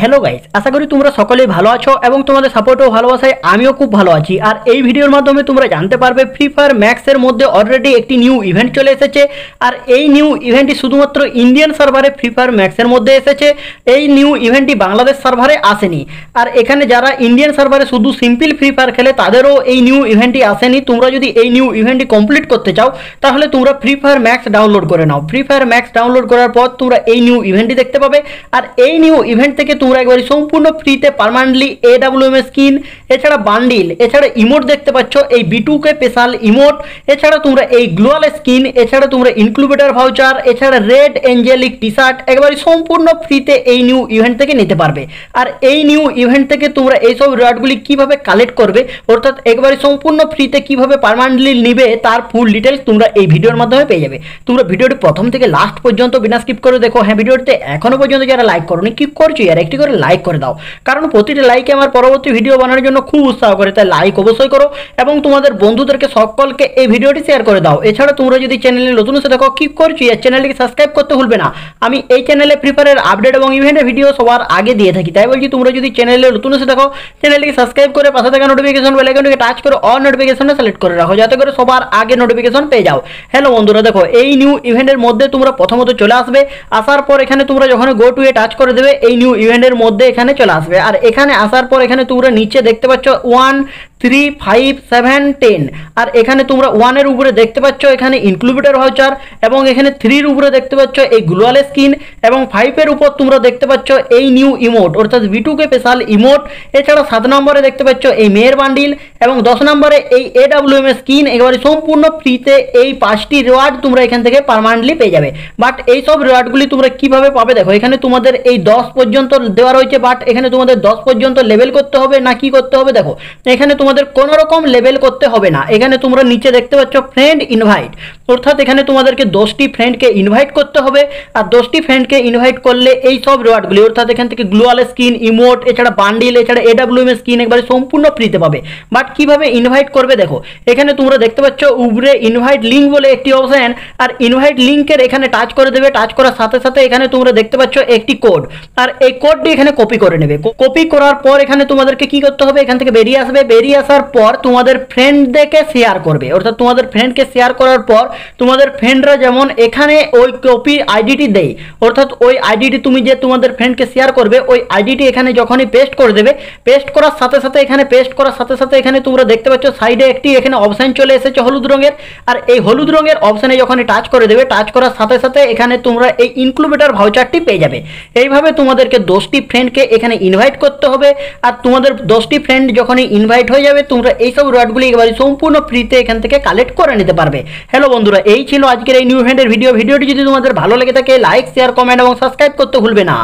hello guys আশা করি তোমরা সকলেই ভালো আছো এবং তোমাদের সাপোর্টও ভালোবাসায় আমিও খুব ভালো আছি আর এই ভিডিওর মাধ্যমে তোমরা জানতে পারবে ফ্রি ফায়ার ম্যাক্সের মধ্যে অলরেডি একটি নিউ ইভেন্ট চলে এসেছে আর এই নিউ ইভেন্টটি শুধুমাত্র ইন্ডিয়ান সার্ভারে ফ্রি ফায়ার ম্যাক্সের মধ্যে এসেছে এই নিউ ইভেন্টটি বাংলাদেশ সার্ভারে আসেনি আর এখানে যারা ইন্ডিয়ান সার্ভারে শুধু সিম্পল ফ্রি ফায়ার খেলে তাদেরও এই নিউ ইভেন্টটি আসেনি তোমরা যদি এই নিউ ইভেন্টটি কমপ্লিট করতে চাও তাহলে তোমরা ফ্রি ফায়ার ম্যাক্স ডাউনলোড করে নাও ফ্রি ফায়ার ম্যাক্স ডাউনলোড করার পর তোমরা এই নিউ ইভেন্টটি দেখতে পাবে আর এই নিউ ইভেন্ট থেকে তোমরা একবারে সম্পূর্ণ ফ্রিতে পারমানেন্টলি এ ডাব্লিউএম স্কিন এছাড়া বান্ডিল এছাড়া ইমোট দেখতে পাচ্ছ এই বিটুকে স্পেশাল ইমোট এছাড়া তোমরা এই গ্লোয়াল স্কিন এছাড়া তোমরা ইনক্লুবেটার ভাউচার এছাড়া রেড এঞ্জেলিক টি শার্ট একবারে সম্পূর্ণ ফ্রিতে এই নিউ ইভেন্ট থেকে নিতে পারবে আর এই নিউ ইভেন্ট থেকে তোমরা এইসব রিওয়ার্ডগুলি কীভাবে কালেক্ট করবে অর্থাৎ একবারে সম্পূর্ণ ফ্রিতে কীভাবে পারমানেন্টলি নিবে তার ফুল ডিটেলস তোমরা এই ভিডিওর মাধ্যমে পেয়ে যাবে তোমরা ভিডিওটি প্রথম থেকে লাস্ট পর্যন্ত বিনা স্কিপ করে দেখো হ্যাঁ ভিডিওটিতে এখনও পর্যন্ত যারা লাইক করো নি কি করছো আর একটি একটি করে লাইক করে দাও কারণ প্রতিটি লাইকে আমার পরবর্তী ভিডিও বানানোর জন্য খুব উৎসাহ করে তাই লাইক অবশ্যই করো এবং তোমাদের বন্ধুদেরকে সকলকে এই ভিডিওটি শেয়ার করে দাও এছাড়া তোমরা যদি চ্যানেলে নতুন এসে দেখো কি করছি এই চ্যানেলটিকে সাবস্ক্রাইব করতে ভুলবে না আমি এই চ্যানেলে ফ্রি আপডেট এবং ইভেন্টের ভিডিও সবার আগে দিয়ে থাকি তাই বলছি তোমরা যদি চ্যানেলে নতুন এসে দেখো চ্যানেলটিকে সাবস্ক্রাইব করে পাশে থাকা নোটিফিকেশন বেলাইকনটিকে টাচ করে অল নোটিফিকেশনে সিলেক্ট করে রাখো যাতে করে সবার আগে নোটিফিকেশন পেয়ে যাও হ্যালো বন্ধুরা দেখো এই নিউ ইভেন্টের মধ্যে তোমরা প্রথমত চলে আসবে আসার পর এখানে তোমরা যখন গো টু এ টাচ করে দেবে এই নিউ ইভেন্ট হান্ড্রেডের মধ্যে এখানে চলে আসবে আর এখানে আসার পর এখানে তোমরা নিচে দেখতে পাচ্ছ one three five seven ten আর এখানে তোমরা ওয়ানের উপরে দেখতে পাচ্ছ এখানে ইনক্লুবিটার ভাউচার এবং এখানে থ্রির উপরে দেখতে পাচ্ছ এই গ্লোয়াল স্কিন এবং ফাইভের উপর তোমরা দেখতে পাচ্ছ এই নিউ ইমোট অর্থাৎ ভিটুকে স্পেশাল ইমোট এছাড়া সাত নম্বরে দেখতে পাচ্ছ এই মেয়ের বান্ডিল এবং দশ নম্বরে এই এ ডাব্লিউ এম স্কিন একেবারে সম্পূর্ণ ফ্রিতে এই পাঁচটি রেওয়ার্ড তোমরা এখান থেকে পারমানেন্টলি পেয়ে যাবে বাট এই সব রিওয়ার্ডগুলি তোমরা কীভাবে পাবে দেখো এখানে তোমাদের এই দশ পর্যন্ত দেওয়া রয়েছে বাট এখানে তোমাদের দশ পর্যন্ত লেভেল করতে হবে না কি করতে হবে দেখো এখানে তোমাদের কোনো রকম লেবেল করতে হবে না এখানে তোমরা নিচে দেখতে পাচ্ছ ফ্রেন্ড ইনভাইট অর্থাৎ এখানে তোমাদেরকে দশটি ফ্রেন্ডকে ইনভাইট করতে হবে আর দশটি ফ্রেন্ডকে ইনভাইট করলে এই সব রিওয়ার্ডগুলি অর্থাৎ এখান থেকে গ্লোয়াল স্কিন ইমোট এছাড়া বান্ডিল এছাড়া এডাব্লিউএম স্কিন একবারে সম্পূর্ণ ফ্রিতে পাবে বাট কিভাবে ইনভাইট করবে দেখো এখানে তোমরা দেখতে পাচ্ছ উবরে ইনভাইট লিঙ্ক বলে একটি অপশান আর ইনভাইট লিঙ্কের এখানে টাচ করে দেবে টাচ করার সাথে সাথে এখানে তোমরা দেখতে পাচ্ছ একটি কোড আর এই কোডটি এখানে কপি করে নেবে কপি করার পর এখানে তোমাদেরকে কি করতে হবে এখান থেকে বেরিয়ে আসবে বেরিয়ে আসার পর তোমাদের ফ্রেন্ডদেরকে শেয়ার করবে অর্থাৎ তোমাদের ফ্রেন্ডকে শেয়ার করার পর তোমাদের ফ্রেন্ডরা যেমন এখানে ওই কপি আইডিটি দেয় অর্থাৎ ওই আইডিটি তুমি যে তোমাদের ফ্রেন্ডকে শেয়ার করবে ওই আইডিটি এখানে যখনই পেস্ট করে দেবে পেস্ট করার সাথে সাথে এখানে পেস্ট করার সাথে সাথে এখানে তোমরা দেখতে পাচ্ছ সাইডে একটি এখানে অপশান চলে এসেছে হলুদ রঙের আর এই হলুদ রঙের অপশানে যখনই টাচ করে দেবে টাচ করার সাথে সাথে এখানে তোমরা এই ইনক্লুবেটার ভাউচারটি পেয়ে যাবে এইভাবে তোমাদেরকে দশটি ফ্রেন্ডকে এখানে ইনভাইট করতে হবে আর তোমাদের দশটি ফ্রেন্ড যখনই ইনভাইট হয়ে যাবে তোমরা এইসব রোয়ার্ডগুলি একেবারে সম্পূর্ণ ফ্রিতে এখান থেকে কালেক্ট করে নিতে পারবে হ্যালো বন্ধু বন্ধুরা এই ছিল আজকের এই নিউ ইভেন্টের ভিডিও ভিডিওটি যদি তোমাদের ভালো লেগে থাকে লাইক শেয়ার কমেন্ট এবং সাবস্ক্রাইব করতে ভুলবে না